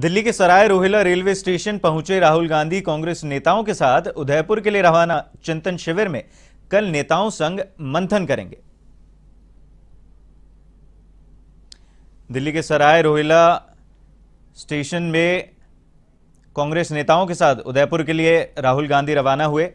दिल्ली के सराय Rohilla railway station पहुंचे राहुल गांधी कांग्रेस नेताओं के साथ उदयपुर के लिए रवाना चिंतन शिविर में कल नेताओं संग मंथन करेंगे दिल्ली के सराय रोहिला स्टेशन में कांग्रेस नेताओं के साथ उदयपुर के लिए राहुल गांधी रवाना हुए